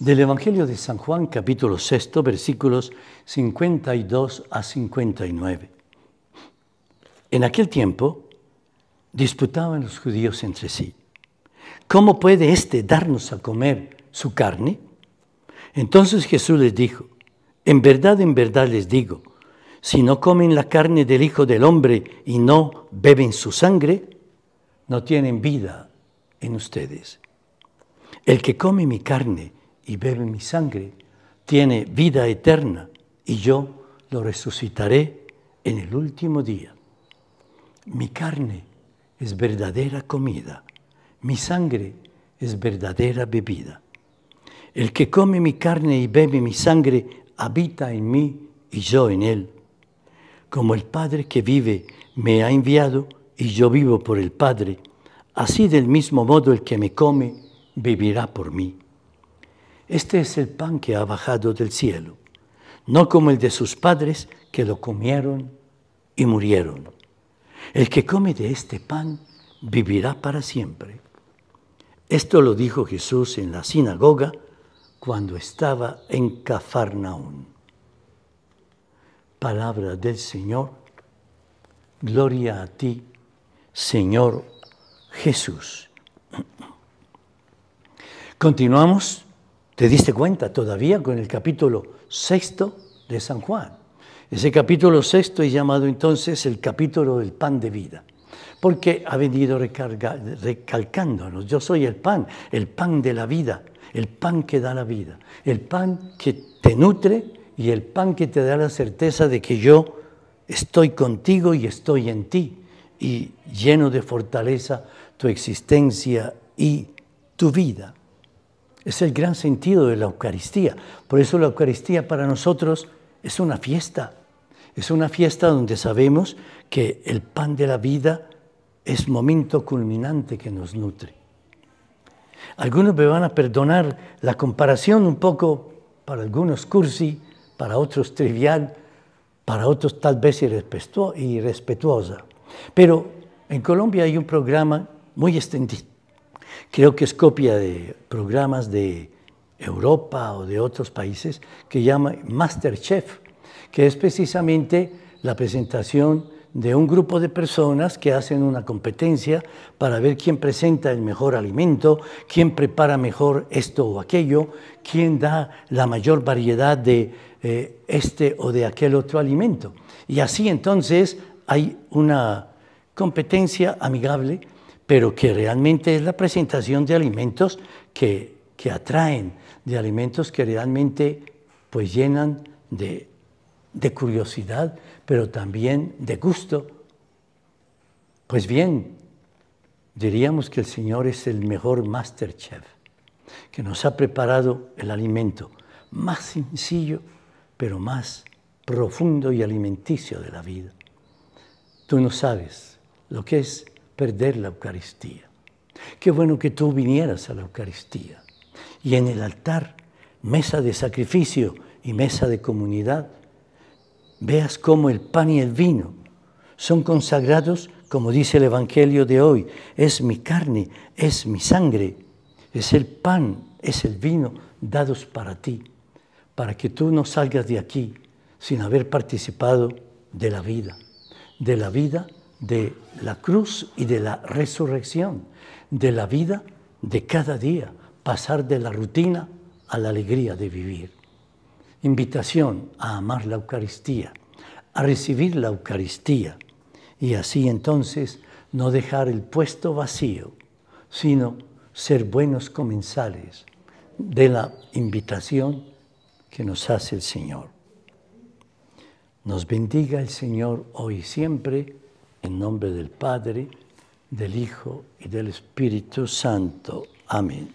Del Evangelio de San Juan, capítulo 6, versículos 52 a 59. En aquel tiempo disputaban los judíos entre sí. ¿Cómo puede éste darnos a comer su carne? Entonces Jesús les dijo, en verdad, en verdad les digo, si no comen la carne del Hijo del Hombre y no beben su sangre, no tienen vida en ustedes. El que come mi carne y bebe mi sangre tiene vida eterna y yo lo resucitaré en el último día. Mi carne es verdadera comida, mi sangre es verdadera bebida. El que come mi carne y bebe mi sangre habita en mí y yo en él. Como el Padre que vive me ha enviado y yo vivo por el Padre, así del mismo modo el que me come vivirá por mí este es el pan que ha bajado del cielo, no como el de sus padres que lo comieron y murieron. El que come de este pan vivirá para siempre. Esto lo dijo Jesús en la sinagoga cuando estaba en Cafarnaún. Palabra del Señor, gloria a ti, Señor Jesús. Continuamos ¿Te diste cuenta todavía con el capítulo sexto de San Juan? Ese capítulo sexto es llamado entonces el capítulo del pan de vida, porque ha venido recalcándonos, yo soy el pan, el pan de la vida, el pan que da la vida, el pan que te nutre y el pan que te da la certeza de que yo estoy contigo y estoy en ti, y lleno de fortaleza tu existencia y tu vida. Es el gran sentido de la Eucaristía. Por eso la Eucaristía para nosotros es una fiesta. Es una fiesta donde sabemos que el pan de la vida es momento culminante que nos nutre. Algunos me van a perdonar la comparación un poco, para algunos cursi, para otros trivial, para otros tal vez irrespetuosa. Pero en Colombia hay un programa muy extendido creo que es copia de programas de Europa o de otros países que llama Masterchef, que es precisamente la presentación de un grupo de personas que hacen una competencia para ver quién presenta el mejor alimento, quién prepara mejor esto o aquello, quién da la mayor variedad de eh, este o de aquel otro alimento. Y así entonces hay una competencia amigable pero que realmente es la presentación de alimentos que, que atraen, de alimentos que realmente pues llenan de, de curiosidad, pero también de gusto. Pues bien, diríamos que el Señor es el mejor master chef, que nos ha preparado el alimento más sencillo, pero más profundo y alimenticio de la vida. Tú no sabes lo que es perder la Eucaristía. Qué bueno que tú vinieras a la Eucaristía. Y en el altar, mesa de sacrificio y mesa de comunidad, veas cómo el pan y el vino son consagrados, como dice el Evangelio de hoy, es mi carne, es mi sangre, es el pan, es el vino dados para ti, para que tú no salgas de aquí sin haber participado de la vida, de la vida de la cruz y de la resurrección, de la vida de cada día, pasar de la rutina a la alegría de vivir. Invitación a amar la Eucaristía, a recibir la Eucaristía y así entonces no dejar el puesto vacío, sino ser buenos comensales de la invitación que nos hace el Señor. Nos bendiga el Señor hoy y siempre en nombre del Padre, del Hijo y del Espíritu Santo. Amén.